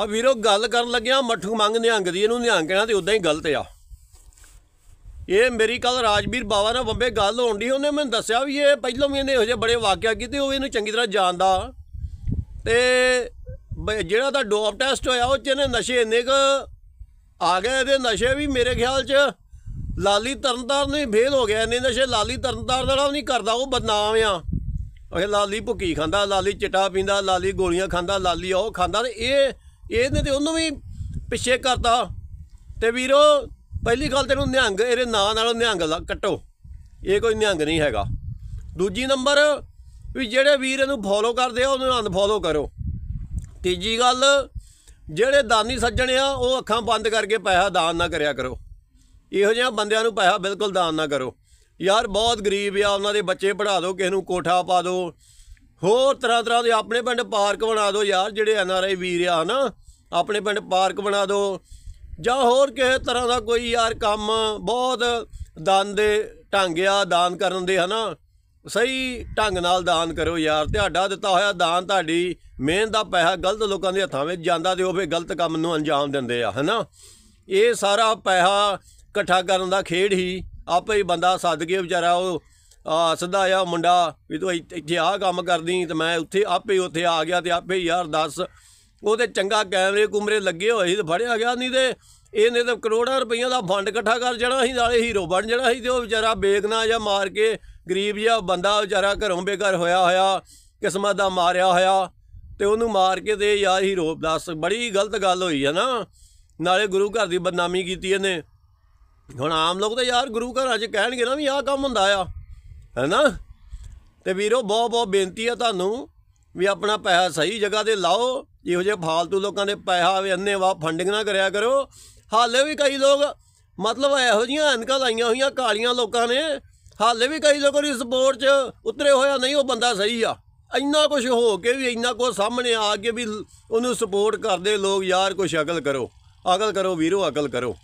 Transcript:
ਆ ਵੀਰੋ ਗੱਲ ਕਰਨ ਲੱਗਿਆ ਮੱਠੂ ਮੰਗ ਨਿਹੰਗ ਦੀ ਇਹਨੂੰ ਨਿਹੰਗ ਕਹਿਣਾ ਤੇ ਉਦਾਂ ਹੀ ਗਲਤ ਆ ਇਹ ਮੇਰੀ ਕੱਲ ਰਾਜਵੀਰ ਬਾਵਾ ਨਾਲ ਬੰਬੇ ਗੱਲ ਹੋਣ ਦੀ ਉਹਨੇ ਮੈਨੂੰ ਦੱਸਿਆ ਵੀ ਇਹ ਪਹਿਲਾਂ ਵੀ ਇਹਨੇ ਇਹੋ ਜਿਹੇ ਬੜੇ ਵਾਕਿਆ ਕੀਤੇ ਉਹ ਇਹਨੂੰ ਚੰਗੀ ਤਰ੍ਹਾਂ ਜਾਣਦਾ ਤੇ ਜਿਹੜਾ ਦਾ ਡੋਪ ਟੈਸਟ ਹੋਇਆ ਉਹ ਚ ਇਹਨੇ ਨਸ਼ੇ ਇੰਨੇ ਕ ਆ ਗਏ ਇਹਦੇ ਨਸ਼ੇ ਵੀ ਮੇਰੇ ਖਿਆਲ ਚ ਲਾਲੀ ਤਰਨਦਾਰ ਨੇ ਫੇਲ ਹੋ ਗਿਆ ਇਹਨੇ ਨਸ਼ੇ ਲਾਲੀ ਦਾ ਵਾਲਾ ਨਹੀਂ ਕਰਦਾ ਉਹ ਬਦਨਾਮ ਆ ਉਹ ਲਾਲੀ ਭੁੱਕੀ ਖਾਂਦਾ ਲਾਲੀ ਚਿੱਟਾ ਪੀਂਦਾ ਲਾਲੀ ਗੋਲੀਆਂ ਖਾਂਦਾ ਲਾਲੀ ਉਹ ਖਾਂਦਾ ਤੇ ਇਹ ਇਹਨੇ ਤੇ ਉਹਨੂੰ ਵੀ ਪਿੱਛੇ ਕਰਤਾ ਤੇ ਵੀਰੋ ਪਹਿਲੀ ਗੱਲ ਤੈਨੂੰ ਨਿਹੰਗ ਇਹਦੇ ਨਾਂ ਨਾਲ ਨਿਹੰਗ ਕੱਟੋ ਇਹ ਕੋਈ ਨਿਹੰਗ ਨਹੀਂ ਹੈਗਾ ਦੂਜੀ ਨੰਬਰ ਵੀ ਜਿਹੜੇ ਵੀਰ ਇਹਨੂੰ ਫੋਲੋ ਕਰਦੇ ਆ ਉਹਨੂੰ ਅਨਫੋਲੋ ਕਰੋ ਤੀਜੀ ਗੱਲ ਜਿਹੜੇ ਦਾਨੀ ਸੱਜਣ ਆ ਉਹ ਅੱਖਾਂ ਬੰਦ ਕਰਕੇ ਪੈਸਾ ਦਾਨ ਨਾ ਕਰਿਆ ਕਰੋ ਇਹੋ ਜਿਹਾ ਬੰਦਿਆਂ ਨੂੰ ਪੈਸਾ ਬਿਲਕੁਲ ਦਾਨ ਨਾ ਕਰੋ ਯਾਰ ਬਹੁਤ ਗਰੀਬ ਆ ਉਹਨਾਂ ਦੇ ਬੱਚੇ ਪੜਾ ਦਿਓ ਕਿਸੇ ਨੂੰ ਕੋਠਾ ਪਾ ਦਿਓ ਹੋਰ ਤਰ੍ਹਾਂ ਤਰ੍ਹਾਂ ਦੇ ਆਪਣੇ ਪਿੰਡ ਪਾਰਕ ਬਣਾ ਦਿਓ ਯਾਰ ਜਿਹੜੇ ਐਨ ਆਰ ਆਈ ਵੀਰ ਆ ਨਾ ਆਪਣੇ ਪਿੰਡ ਪਾਰਕ ਬਣਾ ਦਿਓ ਜਾਂ ਹੋਰ ਕਿਸੇ ਤਰ੍ਹਾਂ ਦਾ ਕੋਈ ਯਾਰ ਕੰਮ ਬਹੁਤ ਦਾਨ ਦੇ ਢੰਗ ਆ ਦਾਨ ਕਰਨ ਦੇ ਹਨਾ ਸਹੀ ਢੰਗ ਨਾਲ ਦਾਨ ਕਰੋ ਯਾਰ ਤੁਹਾਡਾ ਦਿੱਤਾ ਹੋਇਆ ਦਾਨ ਤੁਹਾਡੀ ਮਿਹਨਤ ਦਾ ਪੈਸਾ ਗਲਤ ਲੋਕਾਂ ਦੇ ਹੱਥਾਂ ਵਿੱਚ ਜਾਂਦਾ ਤੇ ਉਹ ਫੇ ਗਲਤ ਕੰਮ ਨੂੰ ਅੰਜਾਮ ਦਿੰਦੇ ਆ ਹਨਾ ਇਹ ਸਾਰਾ ਪੈਸਾ ਇਕੱਠਾ ਕਰਨ ਦਾ ਖੇਡ ਹੀ ਆਪੇ ਹੀ ਬੰਦਾ ਸੱਦ ਵਿਚਾਰਾ ਉਹ ਆ ਸਿੱਧਾ ਆ ਮੁੰਡਾ ਵੀ ਤੂੰ ਇੱਥੇ ਆ ਕੰਮ ਕਰਦੀ ਤੇ ਮੈਂ ਉੱਥੇ ਆਪੇ ਉੱਥੇ ਆ ਗਿਆ ਤੇ ਆਪੇ ਯਾਰ ਦੱਸ ਉਹਦੇ ਚੰਗਾ ਕੈਮਰੇ ਕੁਮਰੇ ਲੱਗੇ ਹੋਏ ਸੀ ਤੇ ਫੜਿਆ ਗਿਆ ਨਹੀਂ ਤੇ ਇਹਨੇ ਤਾਂ ਕਰੋੜਾਂ ਰੁਪਈਆ ਦਾ ਫੰਡ ਇਕੱਠਾ ਕਰ ਜਣਾ ਸੀ ਨਾਲੇ ਹੀਰੋ ਬਣ ਜਣਾ ਸੀ ਤੇ ਉਹ ਵਿਚਾਰਾ ਬੇਗਨਾ ਜਾਂ ਮਾਰ ਕੇ ਗਰੀਬ ਜਿਹਾ ਬੰਦਾ ਵਿਚਾਰਾ ਘਰੋਂ ਬੇਘਰ ਹੋਇਆ ਹੋਇਆ ਕਿਸਮਤ ਦਾ ਮਾਰਿਆ ਹੋਇਆ ਤੇ ਉਹਨੂੰ ਮਾਰ ਕੇ ਤੇ ਯਾਰ ਹੀਰੋ ਦੱਸ ਬੜੀ ਗਲਤ ਗੱਲ ਹੋਈ ਹੈ ਨਾ ਨਾਲੇ ਗੁਰੂ ਘਰ ਦੀ ਬਦਨਾਮੀ ਕੀਤੀ ਇਹਨੇ ਹੁਣ ਆਮ ਲੋਕ ਤਾਂ ਯਾਰ ਗੁਰੂ ਘਰ ਅੱਜ ਕਹਿਣਗੇ ਨਾ ਵੀ ਆਹ ਕੰਮ ਹੁੰਦਾ ਆ ਹੈਨਾ ਤੇ ਵੀਰੋ ਬਹੁਤ ਬਹੁਤ ਬੇਨਤੀ ਆ ਤੁਹਾਨੂੰ ਵੀ ਆਪਣਾ ਪੈਸਾ ਸਹੀ ਜਗ੍ਹਾ ਤੇ ਲਾਓ ਇਹੋ ਜਿਹੇ ਫਾਲਤੂ ਲੋਕਾਂ ਦੇ ਪੈਸਾ ਅੰਨੇ ਵਾ ਫੰਡਿੰਗ ਨਾ ਕਰਿਆ ਕਰੋ ਹਾਲੇ ਵੀ ਕਈ ਲੋਕ ਮਤਲਬ ਇਹੋ ਜੀਆਂ ਅਨਕਾਂ ਲਾਈਆਂ ਹੋਈਆਂ ਕਾਲੀਆਂ ਲੋਕਾਂ ਨੇ ਹਾਲੇ ਵੀ ਕਈ ਲੋਕ ਇਸ ਬੋਰਡ 'ਚ ਉਤਰੇ ਹੋਇਆ ਨਹੀਂ ਉਹ ਬੰਦਾ ਸਹੀ ਆ ਇੰਨਾ ਕੁਝ ਹੋ ਕੇ ਵੀ ਇੰਨਾ ਕੁਝ ਸਾਹਮਣੇ ਆ ਕੇ ਵੀ ਉਹਨੂੰ ਸਪੋਰਟ ਕਰਦੇ ਲੋਕ ਯਾਰ ਕੋਈ ਅਕਲ ਕਰੋ ਅਕਲ ਕਰੋ ਵੀਰੋ ਅਕਲ ਕਰੋ